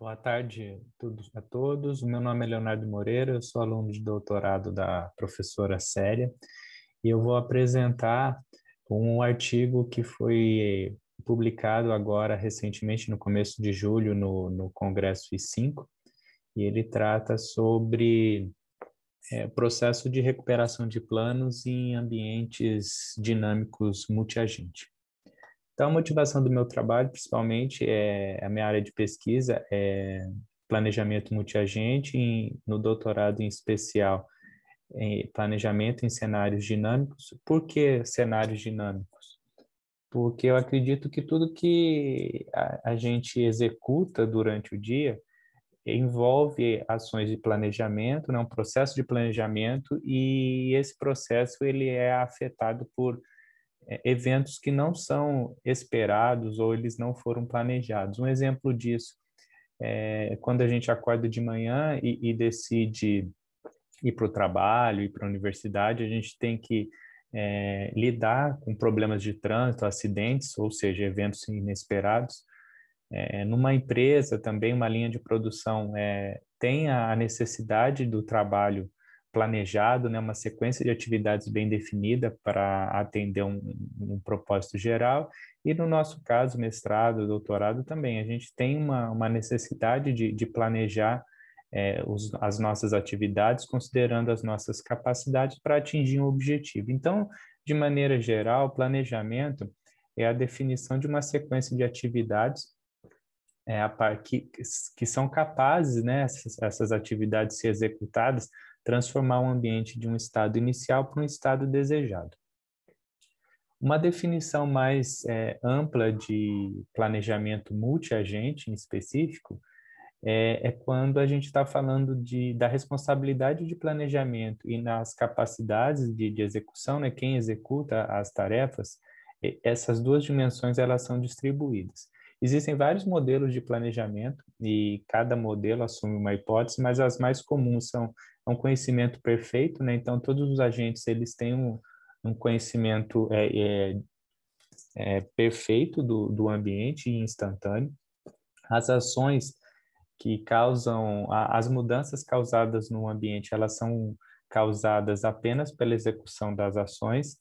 Boa tarde a todos. Meu nome é Leonardo Moreira, eu sou aluno de doutorado da professora Célia e eu vou apresentar um artigo que foi publicado agora recentemente, no começo de julho, no, no Congresso I5, e ele trata sobre é, processo de recuperação de planos em ambientes dinâmicos multiagente. Então, a motivação do meu trabalho, principalmente, é, é a minha área de pesquisa é planejamento multiagente, em, no doutorado em especial, em planejamento em cenários dinâmicos. Por que cenários dinâmicos? Porque eu acredito que tudo que a, a gente executa durante o dia envolve ações de planejamento, né? um processo de planejamento, e esse processo ele é afetado por é, eventos que não são esperados ou eles não foram planejados. Um exemplo disso é quando a gente acorda de manhã e, e decide ir para o trabalho, ir para a universidade, a gente tem que é, lidar com problemas de trânsito, acidentes, ou seja, eventos inesperados. É, numa empresa também, uma linha de produção é, tem a necessidade do trabalho planejado, né, uma sequência de atividades bem definida para atender um, um, propósito geral. E no nosso caso, mestrado, doutorado também, a gente tem uma, uma necessidade de, de planejar é, os, as nossas atividades, considerando as nossas capacidades para atingir um objetivo. Então, de maneira geral, planejamento é a definição de uma sequência de atividades é, que, que são capazes, né, essas, essas atividades ser executadas transformar o ambiente de um estado inicial para um estado desejado. Uma definição mais é, ampla de planejamento multiagente, em específico, é, é quando a gente está falando de, da responsabilidade de planejamento e nas capacidades de, de execução, né, quem executa as tarefas, essas duas dimensões elas são distribuídas. Existem vários modelos de planejamento e cada modelo assume uma hipótese, mas as mais comuns são é um conhecimento perfeito, né? Então todos os agentes eles têm um, um conhecimento é, é, é perfeito do, do ambiente e instantâneo. As ações que causam a, as mudanças causadas no ambiente, elas são causadas apenas pela execução das ações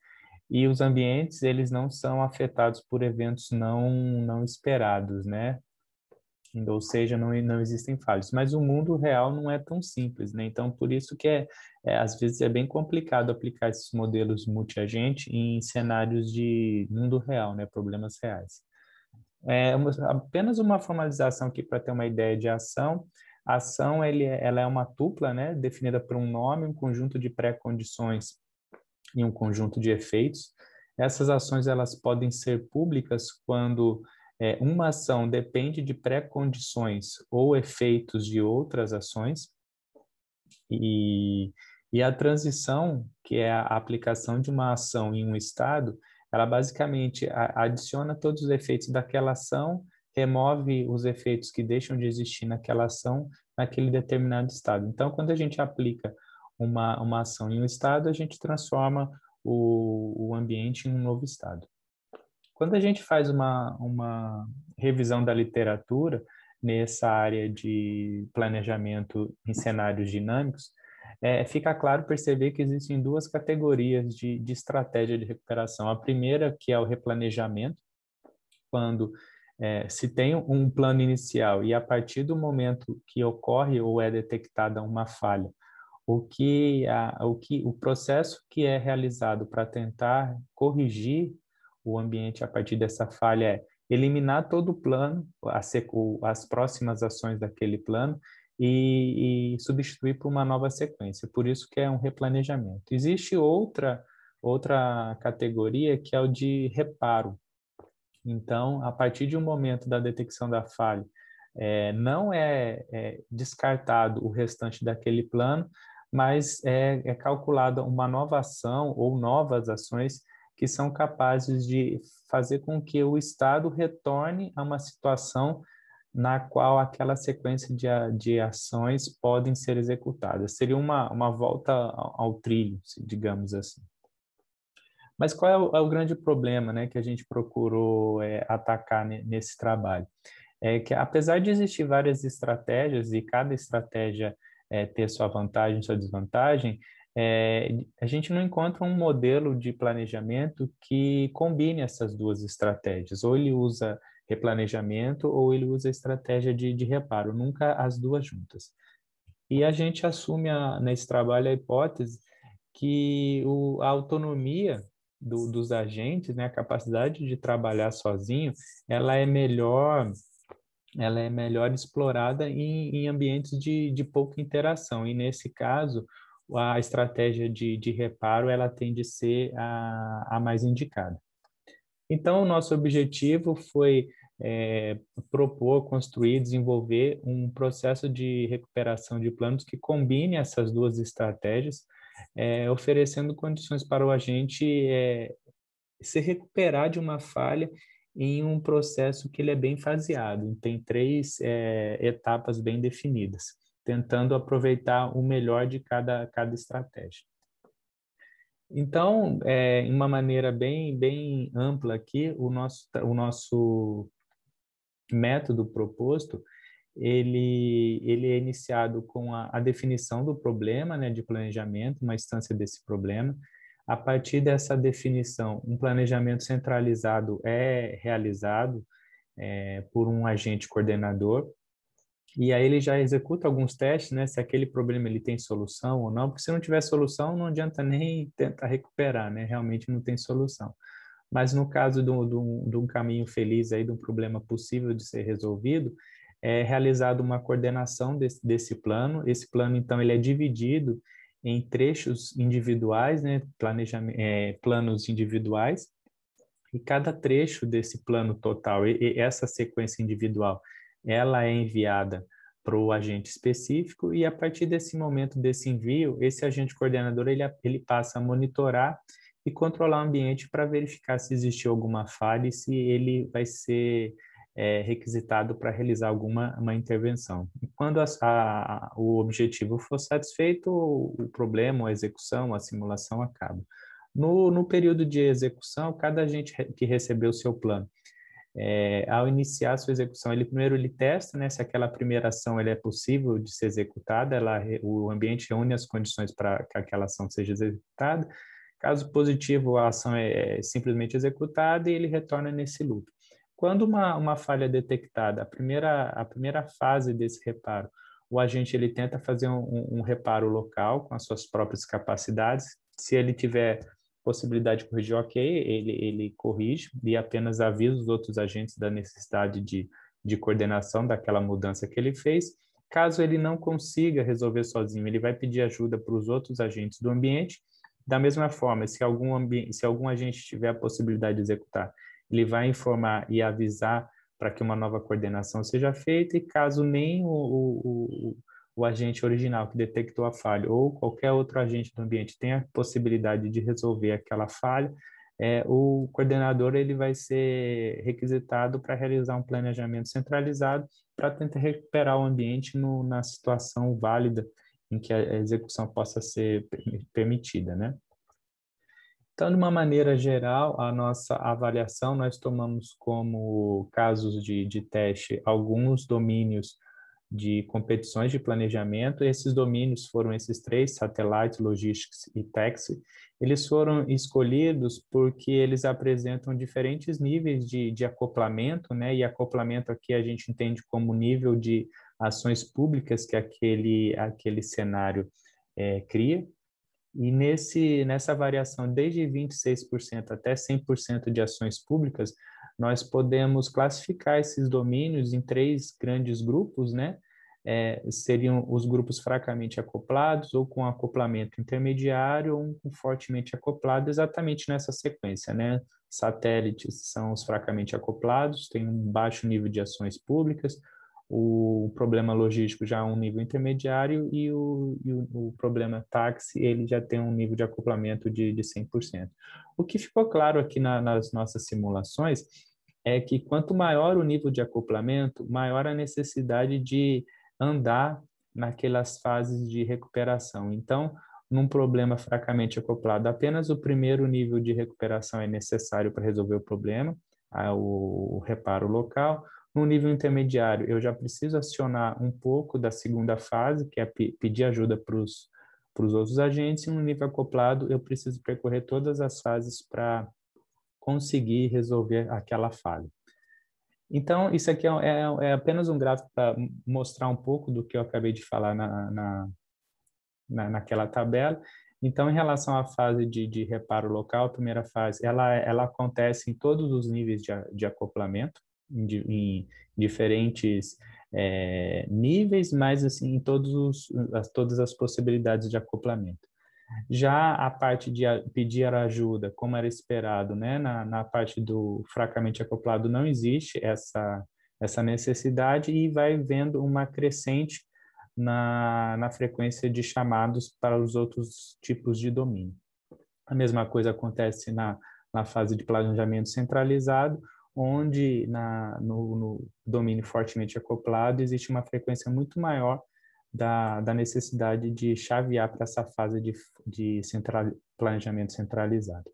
e os ambientes eles não são afetados por eventos não não esperados, né? ou seja, não, não existem falhas. Mas o mundo real não é tão simples, né? Então, por isso que é, é às vezes é bem complicado aplicar esses modelos multiagente em cenários de mundo real, né? Problemas reais. É, uma, apenas uma formalização aqui para ter uma ideia de ação. A ação ele, é, ela é uma tupla, né? Definida por um nome, um conjunto de pré-condições e um conjunto de efeitos. Essas ações elas podem ser públicas quando é, uma ação depende de pré-condições ou efeitos de outras ações, e, e a transição, que é a aplicação de uma ação em um estado, ela basicamente adiciona todos os efeitos daquela ação, remove os efeitos que deixam de existir naquela ação, naquele determinado estado. Então, quando a gente aplica uma, uma ação em um estado, a gente transforma o, o ambiente em um novo estado. Quando a gente faz uma, uma revisão da literatura nessa área de planejamento em cenários dinâmicos, é, fica claro perceber que existem duas categorias de, de estratégia de recuperação. A primeira, que é o replanejamento, quando é, se tem um plano inicial e a partir do momento que ocorre ou é detectada uma falha, o que, a, o, que o processo que é realizado para tentar corrigir o ambiente a partir dessa falha é eliminar todo o plano, as, as próximas ações daquele plano e, e, substituir por uma nova sequência. Por isso que é um replanejamento. Existe outra outra categoria que é o de reparo. Então, a partir de um momento da detecção da falha, é, não é, é descartado o restante daquele plano, mas é, é, calculada uma nova ação ou novas ações que são capazes de fazer com que o Estado retorne a uma situação na qual aquela sequência de, de ações podem ser executadas. Seria uma, uma volta ao, ao trilho, digamos assim. Mas qual é o, é o, grande problema né, que a gente procurou é, atacar nesse trabalho? É que, apesar de existir várias estratégias e cada estratégia é, ter sua vantagem, sua desvantagem, é, a gente não encontra um modelo de planejamento que combine essas duas estratégias. Ou ele usa replanejamento ou ele usa estratégia de, de reparo, nunca as duas juntas. E a gente assume a, nesse trabalho a hipótese que o, a autonomia do, dos agentes, né, a capacidade de trabalhar sozinho, ela é melhor ela é melhor explorada em, em ambientes de, de pouca interação. E nesse caso, a estratégia de, de reparo ela tende a ser a, a mais indicada. Então, nosso objetivo foi é, propor, construir, desenvolver um processo de recuperação de planos que combine essas duas estratégias, é, oferecendo condições para o agente é, se recuperar de uma falha em um processo que ele é bem faseado, tem três é, etapas bem definidas tentando aproveitar o melhor de cada, cada estratégia. Então, é, em uma maneira bem, bem ampla aqui, o nosso, o nosso método proposto, ele, ele é iniciado com a, a definição do problema né, de planejamento, uma instância desse problema. A partir dessa definição, um planejamento centralizado é realizado é, por um agente coordenador, e aí ele já executa alguns testes, né? Se aquele problema ele tem solução ou não, porque se não tiver solução, não adianta nem tentar recuperar, né? Realmente não tem solução. Mas no caso de um caminho feliz aí, de um problema possível de ser resolvido, é realizada uma coordenação desse, desse plano. Esse plano, então, ele é dividido em trechos individuais, né? Planejamento, é, planos individuais. E cada trecho desse plano total, e, e essa sequência individual, ela é enviada para o agente específico e a partir desse momento desse envio, esse agente coordenador ele, ele passa a monitorar e controlar o ambiente para verificar se existiu alguma falha e se ele vai ser é, requisitado para realizar alguma uma intervenção. E quando a, a, o objetivo for satisfeito, o problema, a execução, a simulação acaba. No, no período de execução, cada agente que recebeu o seu plano, é, ao iniciar a sua execução, ele primeiro ele testa né, se aquela primeira ação ela é possível de ser executada, ela, o ambiente reúne as condições para que aquela ação seja executada. Caso positivo, a ação é, é simplesmente executada e ele retorna nesse loop. Quando uma, uma falha é detectada, a primeira, a primeira fase desse reparo, o agente ele tenta fazer um, um reparo local com as suas próprias capacidades. Se ele tiver possibilidade de corrigir, ok, ele, ele corrige e apenas avisa os outros agentes da necessidade de, de coordenação daquela mudança que ele fez. Caso ele não consiga resolver sozinho, ele vai pedir ajuda para os outros agentes do ambiente. Da mesma forma, se algum, ambiente, se algum agente tiver a possibilidade de executar, ele vai informar e avisar para que uma nova coordenação seja feita, e caso nem o, o, o o agente original que detectou a falha ou qualquer outro agente do ambiente tem a possibilidade de resolver aquela falha, é, o coordenador ele vai ser requisitado para realizar um planejamento centralizado para tentar recuperar o ambiente no, na situação válida em que a execução possa ser permitida, né? Então, de uma maneira geral, a nossa avaliação, nós tomamos como casos de, de teste alguns domínios de competições de planejamento, esses domínios foram esses três, Satellite, Logistics e Taxi, eles foram escolhidos porque eles apresentam diferentes níveis de, de acoplamento, né? e acoplamento aqui a gente entende como nível de ações públicas que aquele, aquele cenário é, cria, e nesse, nessa variação, desde 26% até 100% de ações públicas, nós podemos classificar esses domínios em três grandes grupos, né? É, seriam os grupos fracamente acoplados ou com acoplamento intermediário ou um fortemente acoplado, exatamente nessa sequência, né? Satélites são os fracamente acoplados, têm um baixo nível de ações públicas, o problema logístico já é um nível intermediário e o, e o, o problema táxi ele já tem um nível de acoplamento de, de 100%. O que ficou claro aqui na, nas nossas simulações é que quanto maior o nível de acoplamento, maior a necessidade de andar naquelas fases de recuperação. Então, num problema fracamente acoplado, apenas o primeiro nível de recuperação é necessário para resolver o problema, o reparo local. No nível intermediário, eu já preciso acionar um pouco da segunda fase, que é pedir ajuda para os outros agentes, e no nível acoplado, eu preciso percorrer todas as fases para conseguir resolver aquela falha. Então, isso aqui é, é, é apenas um gráfico para mostrar um pouco do que eu acabei de falar na, na, na naquela tabela. Então, em relação à fase de, de, reparo local, a primeira fase, ela, ela acontece em todos os níveis de, de acoplamento, em, em diferentes é, níveis, mas assim, em todos os, as, todas as possibilidades de acoplamento. Já a parte de pedir ajuda, como era esperado, né, na, na parte do fracamente acoplado, não existe essa, essa necessidade e vai vendo uma crescente na, na frequência de chamados para os outros tipos de domínio. A mesma coisa acontece na, na fase de planejamento centralizado, onde na, no, no domínio fortemente acoplado existe uma frequência muito maior da, da necessidade de chavear para essa fase de, de central, planejamento centralizado.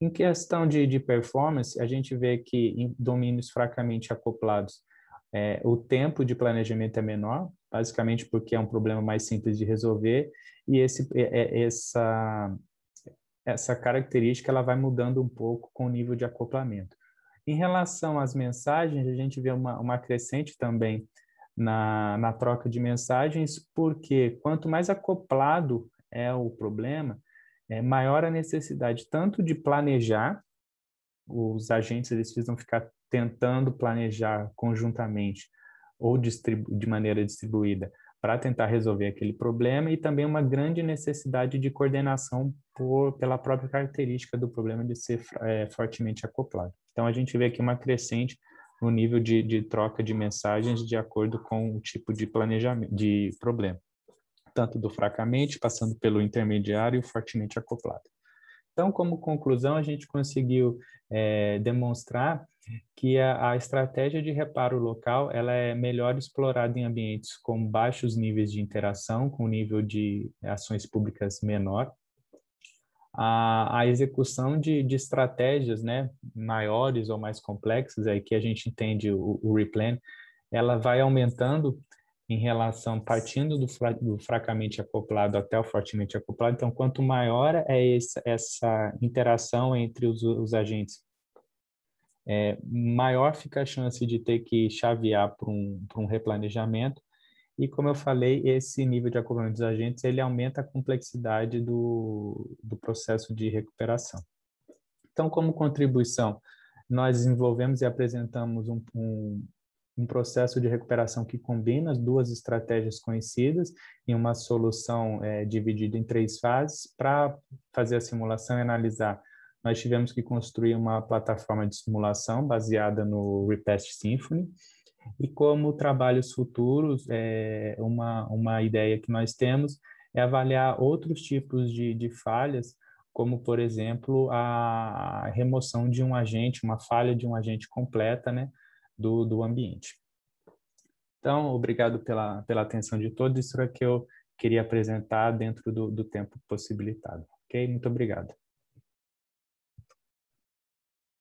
Em questão de, de performance, a gente vê que em domínios fracamente acoplados, é, o tempo de planejamento é menor, basicamente porque é um problema mais simples de resolver, e esse, é, é essa, essa característica ela vai mudando um pouco com o nível de acoplamento. Em relação às mensagens, a gente vê uma, uma crescente também na, na troca de mensagens, porque quanto mais acoplado é o problema, é maior a necessidade tanto de planejar, os agentes eles precisam ficar tentando planejar conjuntamente ou de maneira distribuída para tentar resolver aquele problema e também uma grande necessidade de coordenação por, pela própria característica do problema de ser é, fortemente acoplado. Então a gente vê aqui uma crescente no nível de, de troca de mensagens de acordo com o tipo de planejamento de problema, tanto do fracamente, passando pelo intermediário e fortemente acoplado. Então, como conclusão, a gente conseguiu é, demonstrar que a, a, estratégia de reparo local ela é melhor explorada em ambientes com baixos níveis de interação, com nível de ações públicas menor, a, a execução de, de estratégias né, maiores ou mais complexas, aí que a gente entende o, o replan, ela vai aumentando em relação, partindo do, fra, do, fracamente acoplado até o fortemente acoplado. Então, quanto maior é essa, essa interação entre os, os agentes, é, maior fica a chance de ter que chavear para um, um replanejamento e como eu falei, esse nível de acoplamento dos agentes, ele aumenta a complexidade do, do processo de recuperação. Então, como contribuição, nós desenvolvemos e apresentamos um, um, um processo de recuperação que combina as duas estratégias conhecidas em uma solução é, dividida em três fases. Para fazer a simulação e analisar, nós tivemos que construir uma plataforma de simulação baseada no Repast Symphony, e como trabalhos futuros, é, uma, uma ideia que nós temos é avaliar outros tipos de, de falhas, como, por exemplo, a remoção de um agente, uma falha de um agente completa né, do, do ambiente. Então, obrigado pela, pela atenção de todos. Isso é que eu queria apresentar dentro do, do tempo possibilitado. Ok? Muito obrigado.